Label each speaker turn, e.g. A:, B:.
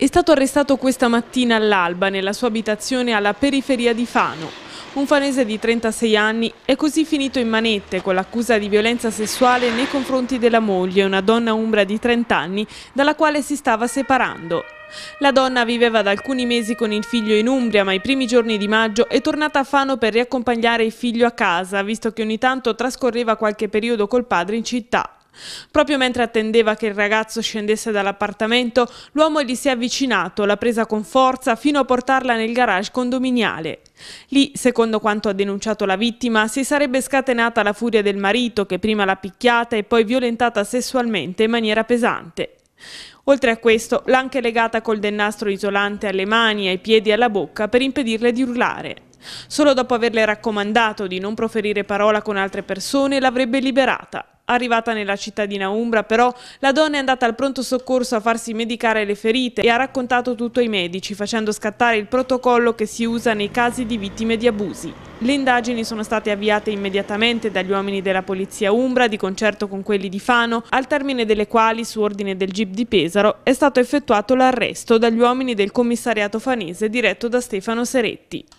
A: È stato arrestato questa mattina all'alba nella sua abitazione alla periferia di Fano. Un fanese di 36 anni è così finito in manette con l'accusa di violenza sessuale nei confronti della moglie, una donna umbra di 30 anni, dalla quale si stava separando. La donna viveva da alcuni mesi con il figlio in Umbria, ma i primi giorni di maggio è tornata a Fano per riaccompagnare il figlio a casa, visto che ogni tanto trascorreva qualche periodo col padre in città. Proprio mentre attendeva che il ragazzo scendesse dall'appartamento, l'uomo gli si è avvicinato, l'ha presa con forza fino a portarla nel garage condominiale. Lì, secondo quanto ha denunciato la vittima, si sarebbe scatenata la furia del marito che prima l'ha picchiata e poi violentata sessualmente in maniera pesante. Oltre a questo, l'ha anche legata col dennastro isolante alle mani, ai piedi e alla bocca per impedirle di urlare. Solo dopo averle raccomandato di non proferire parola con altre persone, l'avrebbe liberata. Arrivata nella cittadina Umbra però la donna è andata al pronto soccorso a farsi medicare le ferite e ha raccontato tutto ai medici facendo scattare il protocollo che si usa nei casi di vittime di abusi. Le indagini sono state avviate immediatamente dagli uomini della polizia Umbra di concerto con quelli di Fano al termine delle quali su ordine del GIP di Pesaro è stato effettuato l'arresto dagli uomini del commissariato fanese diretto da Stefano Seretti.